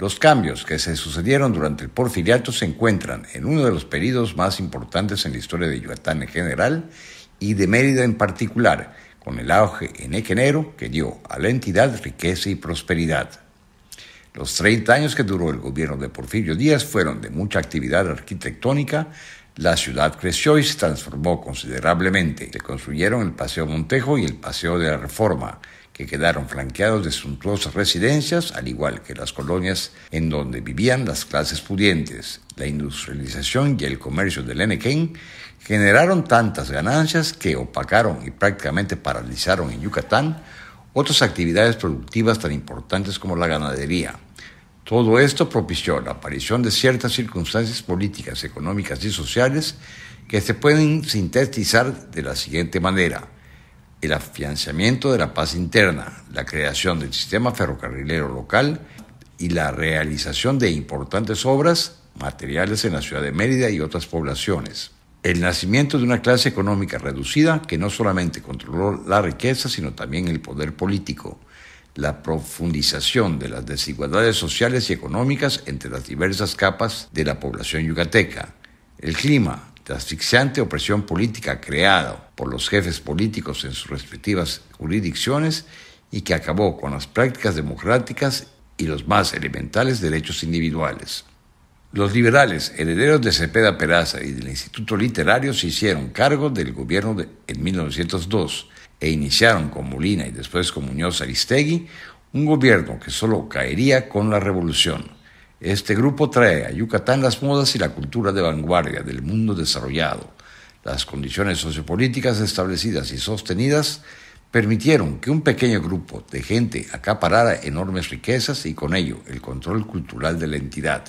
Los cambios que se sucedieron durante el porfiriato se encuentran en uno de los períodos más importantes en la historia de Yucatán en general y de Mérida en particular, con el auge en Equenero que dio a la entidad riqueza y prosperidad. Los 30 años que duró el gobierno de Porfirio Díaz fueron de mucha actividad arquitectónica, la ciudad creció y se transformó considerablemente. Se construyeron el Paseo Montejo y el Paseo de la Reforma, que quedaron flanqueados de suntuosas residencias, al igual que las colonias en donde vivían las clases pudientes. La industrialización y el comercio del Enequén generaron tantas ganancias que opacaron y prácticamente paralizaron en Yucatán otras actividades productivas tan importantes como la ganadería. Todo esto propició la aparición de ciertas circunstancias políticas, económicas y sociales que se pueden sintetizar de la siguiente manera el afianzamiento de la paz interna, la creación del sistema ferrocarrilero local y la realización de importantes obras materiales en la ciudad de Mérida y otras poblaciones. El nacimiento de una clase económica reducida que no solamente controló la riqueza, sino también el poder político. La profundización de las desigualdades sociales y económicas entre las diversas capas de la población yucateca. El clima, la asfixiante opresión política creada por los jefes políticos en sus respectivas jurisdicciones y que acabó con las prácticas democráticas y los más elementales derechos individuales. Los liberales, herederos de Cepeda Peraza y del Instituto Literario, se hicieron cargo del gobierno en 1902 e iniciaron con Molina y después con Muñoz Aristegui un gobierno que solo caería con la revolución. Este grupo trae a Yucatán las modas y la cultura de vanguardia del mundo desarrollado. Las condiciones sociopolíticas establecidas y sostenidas permitieron que un pequeño grupo de gente acaparara enormes riquezas y con ello el control cultural de la entidad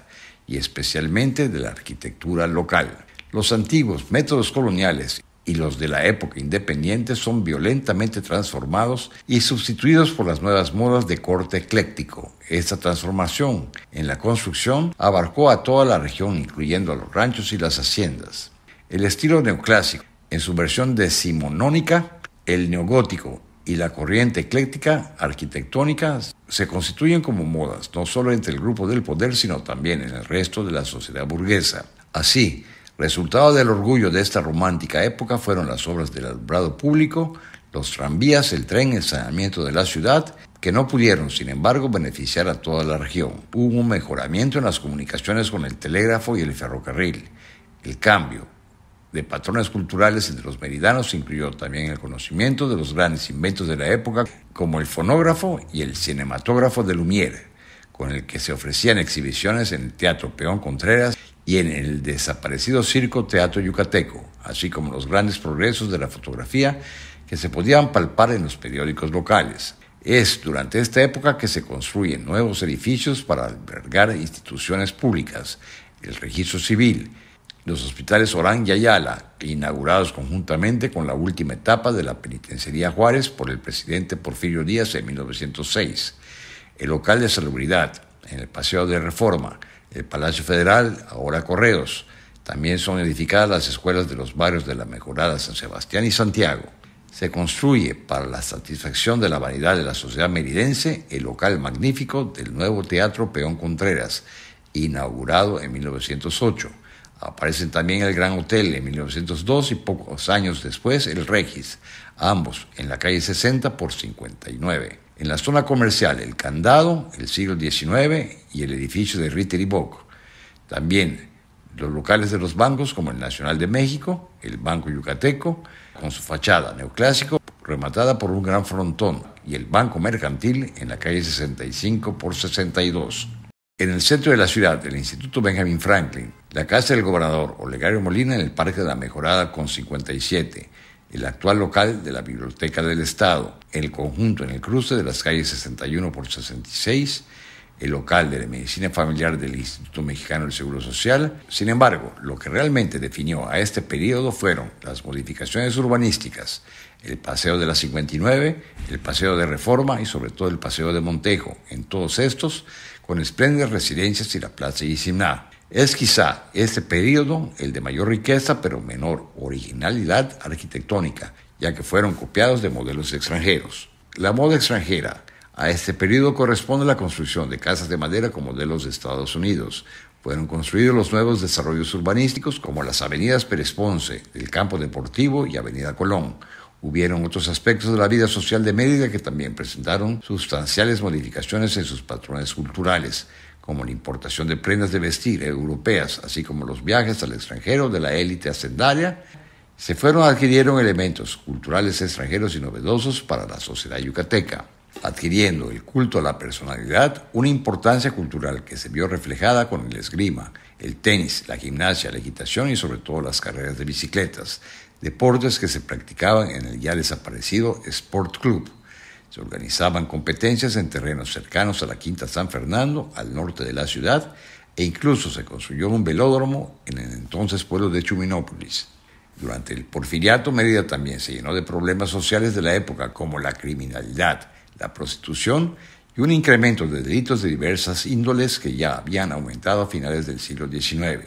y especialmente de la arquitectura local. Los antiguos métodos coloniales y los de la época independiente son violentamente transformados y sustituidos por las nuevas modas de corte ecléctico. Esta transformación en la construcción abarcó a toda la región, incluyendo a los ranchos y las haciendas. El estilo neoclásico, en su versión decimonónica, el neogótico y la corriente ecléctica arquitectónica se constituyen como modas, no solo entre el grupo del poder, sino también en el resto de la sociedad burguesa. Así, Resultado del orgullo de esta romántica época fueron las obras del alumbrado público, los tranvías, el tren, el saneamiento de la ciudad, que no pudieron, sin embargo, beneficiar a toda la región. Hubo un mejoramiento en las comunicaciones con el telégrafo y el ferrocarril. El cambio de patrones culturales entre los meridanos incluyó también el conocimiento de los grandes inventos de la época, como el fonógrafo y el cinematógrafo de Lumière con el que se ofrecían exhibiciones en el Teatro Peón Contreras y en el desaparecido Circo Teatro Yucateco, así como los grandes progresos de la fotografía que se podían palpar en los periódicos locales. Es durante esta época que se construyen nuevos edificios para albergar instituciones públicas, el registro civil, los hospitales Orán y Ayala, inaugurados conjuntamente con la última etapa de la penitenciaría Juárez por el presidente Porfirio Díaz en 1906 el local de salubridad en el Paseo de Reforma, el Palacio Federal, ahora Correos. También son edificadas las escuelas de los barrios de la mejorada San Sebastián y Santiago. Se construye para la satisfacción de la vanidad de la sociedad meridense el local magnífico del nuevo Teatro Peón Contreras, inaugurado en 1908. Aparecen también el Gran Hotel en 1902 y pocos años después el Regis, ambos en la calle 60 por 59. En la zona comercial, el candado, el siglo XIX y el edificio de Ritter y Bock. También los locales de los bancos como el Nacional de México, el Banco Yucateco, con su fachada neoclásico rematada por un gran frontón y el Banco Mercantil en la calle 65 por 62. En el centro de la ciudad, el Instituto Benjamin Franklin, la casa del gobernador Olegario Molina en el Parque de la Mejorada con 57, el actual local de la Biblioteca del Estado, el conjunto en el cruce de las calles 61 por 66, el local de la medicina familiar del Instituto Mexicano del Seguro Social. Sin embargo, lo que realmente definió a este periodo fueron las modificaciones urbanísticas, el paseo de la 59, el paseo de Reforma y sobre todo el paseo de Montejo, en todos estos con espléndidas residencias y la plaza Isimná. Es quizá este periodo el de mayor riqueza pero menor originalidad arquitectónica, ya que fueron copiados de modelos extranjeros. La moda extranjera. A este periodo corresponde la construcción de casas de madera con modelos de Estados Unidos. Fueron construidos los nuevos desarrollos urbanísticos como las avenidas Pérez Ponce, el Campo Deportivo y Avenida Colón. Hubieron otros aspectos de la vida social de Mérida que también presentaron sustanciales modificaciones en sus patrones culturales como la importación de prendas de vestir europeas, así como los viajes al extranjero de la élite hacendaria, se fueron adquirieron elementos culturales extranjeros y novedosos para la sociedad yucateca, adquiriendo el culto a la personalidad una importancia cultural que se vio reflejada con el esgrima, el tenis, la gimnasia, la equitación y sobre todo las carreras de bicicletas, deportes que se practicaban en el ya desaparecido Sport Club se organizaban competencias en terrenos cercanos a la Quinta San Fernando, al norte de la ciudad, e incluso se construyó un velódromo en el entonces pueblo de Chuminópolis. Durante el porfiriato, Mérida también se llenó de problemas sociales de la época, como la criminalidad, la prostitución y un incremento de delitos de diversas índoles que ya habían aumentado a finales del siglo XIX,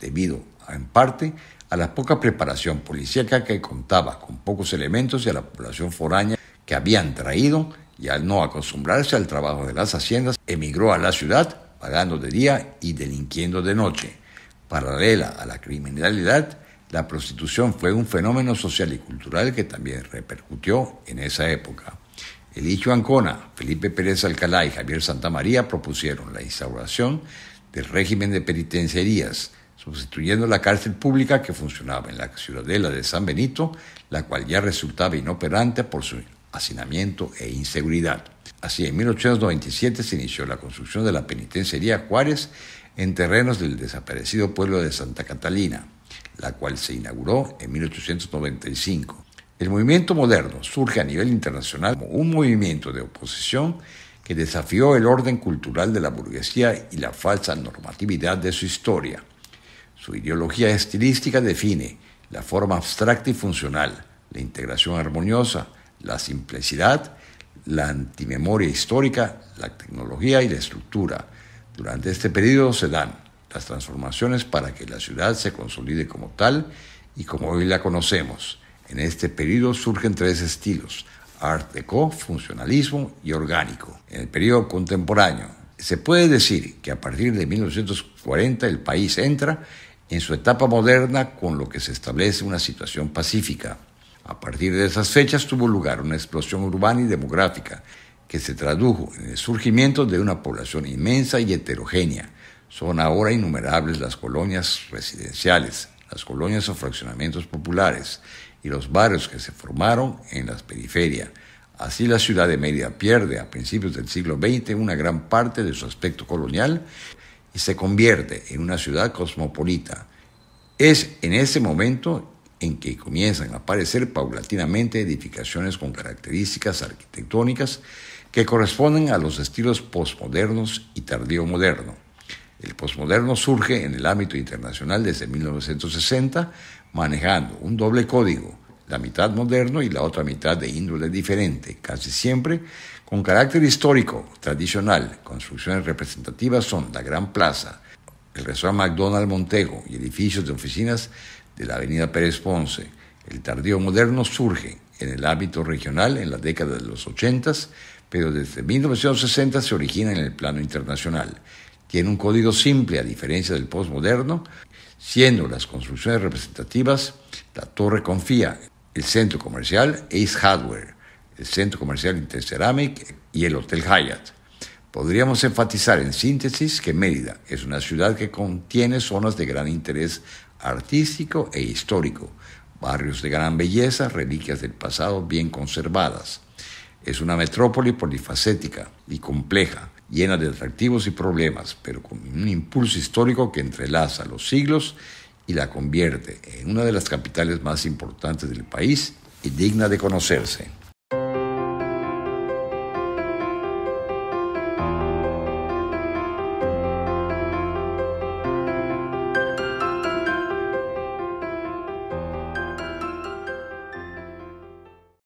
debido en parte a la poca preparación policíaca que contaba con pocos elementos y a la población foránea que habían traído y al no acostumbrarse al trabajo de las haciendas, emigró a la ciudad pagando de día y delinquiendo de noche. Paralela a la criminalidad, la prostitución fue un fenómeno social y cultural que también repercutió en esa época. Hijo Ancona, Felipe Pérez Alcalá y Javier Santa María propusieron la instauración del régimen de penitenciarías, sustituyendo la cárcel pública que funcionaba en la ciudadela de San Benito, la cual ya resultaba inoperante por su hacinamiento e inseguridad. Así, en 1897 se inició la construcción de la penitenciaría Juárez en terrenos del desaparecido pueblo de Santa Catalina, la cual se inauguró en 1895. El movimiento moderno surge a nivel internacional como un movimiento de oposición que desafió el orden cultural de la burguesía y la falsa normatividad de su historia. Su ideología estilística define la forma abstracta y funcional, la integración armoniosa, la simplicidad, la antimemoria histórica, la tecnología y la estructura. Durante este periodo se dan las transformaciones para que la ciudad se consolide como tal y como hoy la conocemos. En este periodo surgen tres estilos, Art Deco, funcionalismo y orgánico. En el periodo contemporáneo, se puede decir que a partir de 1940 el país entra en su etapa moderna con lo que se establece una situación pacífica, a partir de esas fechas tuvo lugar una explosión urbana y demográfica que se tradujo en el surgimiento de una población inmensa y heterogénea. Son ahora innumerables las colonias residenciales, las colonias o fraccionamientos populares y los barrios que se formaron en las periferias. Así la ciudad de Mérida pierde a principios del siglo XX una gran parte de su aspecto colonial y se convierte en una ciudad cosmopolita. Es en ese momento en que comienzan a aparecer paulatinamente edificaciones con características arquitectónicas que corresponden a los estilos postmodernos y tardío moderno. El postmoderno surge en el ámbito internacional desde 1960, manejando un doble código, la mitad moderno y la otra mitad de índole diferente, casi siempre con carácter histórico, tradicional. Construcciones representativas son la Gran Plaza, el restaurante McDonald Montego y edificios de oficinas de la avenida Pérez Ponce, el tardío moderno surge en el ámbito regional en la década de los 80, pero desde 1960 se origina en el plano internacional. Tiene un código simple a diferencia del postmoderno, siendo las construcciones representativas la Torre Confía, el centro comercial Ace Hardware, el centro comercial Interceramic y el Hotel Hyatt. Podríamos enfatizar en síntesis que Mérida es una ciudad que contiene zonas de gran interés artístico e histórico, barrios de gran belleza, reliquias del pasado bien conservadas. Es una metrópoli polifacética y compleja, llena de atractivos y problemas, pero con un impulso histórico que entrelaza los siglos y la convierte en una de las capitales más importantes del país y digna de conocerse.